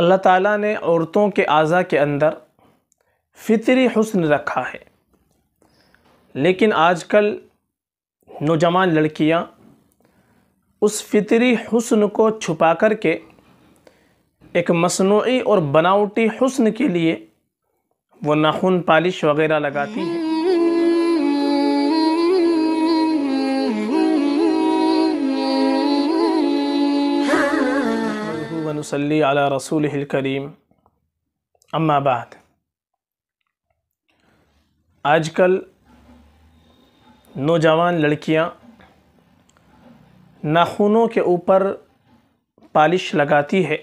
अल्लाह ताला ने औरतों के अज़ा के अंदर फितरी हुस्न रखा है लेकिन आजकल नौजवान लड़कियां उस फितरी हुस्न को छुपा कर के एक मसनू और बनावटी हुस्न के लिए वो नाखून पालिश वगैरह लगाती हैं वनसली अला रसूल करीम अम्माबाद आजकल नौजवान लड़कियां नाखूनों के ऊपर पालिश लगाती है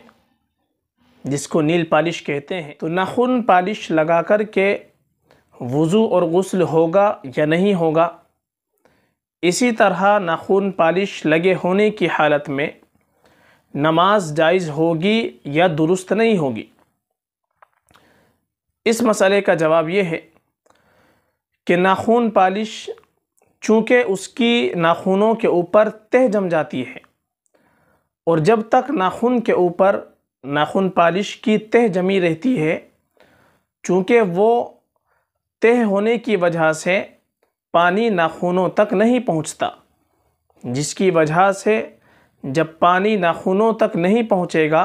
जिसको नील पालिश कहते हैं तो नाखून पालिश लगा कर के वज़ू और गसल होगा या नहीं होगा इसी तरह नाखून पालिश लगे होने की हालत में नमाज जायज़ होगी या दुरुस्त नहीं होगी इस मसले का जवाब ये है कि नाखून पालिश चूँकि उसकी नाखूनों के ऊपर तह जम जाती है और जब तक नाखून के ऊपर नाखून पालिश की तह जमी रहती है चूँकि वो तह होने की वजह से पानी नाखूनों तक नहीं पहुँचता जिसकी वजह से जब पानी नाखूनों तक नहीं पहुँचेगा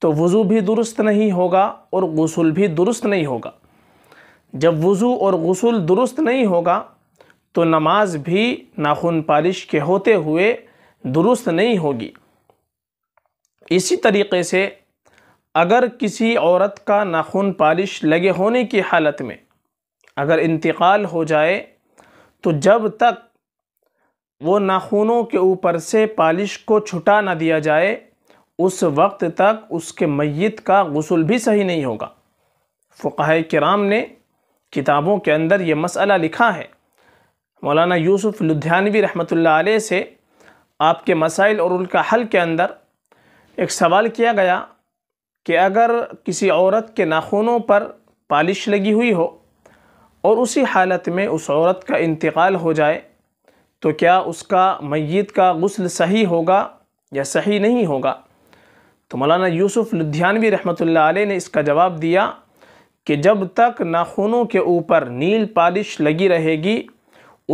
तो वज़ू भी दुरुस्त नहीं होगा और गसल भी दुरुस्त नहीं होगा जब वज़ू और गसल दुरुस्त नहीं होगा तो नमाज भी नाखून पालिश के होते हुए दुरुस्त नहीं होगी इसी तरीके से अगर किसी औरत का नाखून पालिश लगे होने की हालत में अगर इंतकाल हो जाए तो जब तक वो नाखूनों के ऊपर से पालिश को छुटा ना दिया जाए उस वक्त तक उसके मैत का गसल भी सही नहीं होगा फ़ुकाह कराम ने किताबों के अंदर ये मसला लिखा है मौलाना यूसुफ लुधियानवी रहमत अलैह से आपके मसाइल और उनका हल के अंदर एक सवाल किया गया कि अगर किसी औरत के नाखूनों पर पालिश लगी हुई हो और उसी हालत में उस औरत का इंतकाल हो जाए तो क्या उसका मैत का गसल सही होगा या सही नहीं होगा तो मौलाना यूसुफ़ लुधियानवी रहमत अलैह ने इसका जवाब दिया कि जब तक नाखूनों के ऊपर नील पालिश लगी रहेगी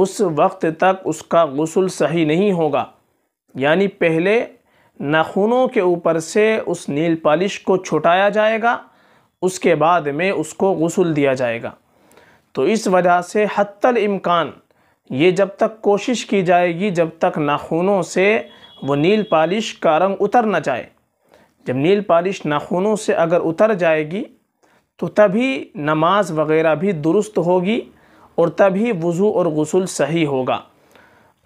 उस वक्त तक उसका गसल सही नहीं होगा यानी पहले नाखूनों के ऊपर से उस नील पालिश को छुटाया जाएगा उसके बाद में उसको गसल दिया जाएगा तो इस वजह से हत्तल इम्कान ये जब तक कोशिश की जाएगी जब तक नाखूनों से वो नील पालिश का रंग उतर ना जाए जब नील पालिश नाखूनों से अगर उतर जाएगी तो तभी नमाज वगैरह भी दुरुस्त होगी और तभी वज़ू और गसल सही होगा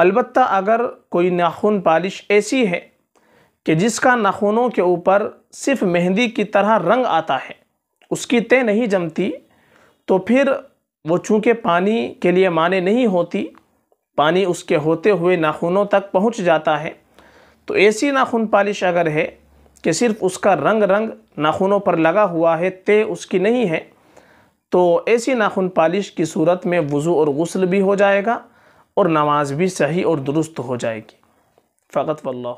अलबत् अगर कोई नाखून पालिश ऐसी है कि जिसका नाखूनों के ऊपर सिर्फ मेहंदी की तरह रंग आता है उसकी तय नहीं जमती तो फिर वो चूँकि पानी के लिए माने नहीं होती पानी उसके होते हुए नाखूनों तक पहुँच जाता है तो ऐसी नाखून पालिश अगर है कि सिर्फ उसका रंग रंग नाखूनों पर लगा हुआ है तय उसकी नहीं है तो ऐसी नाखून पालिश की सूरत में वज़ू और गसल भी हो जाएगा और नमाज भी सही और दुरुस्त हो जाएगी फ़कत वल्ल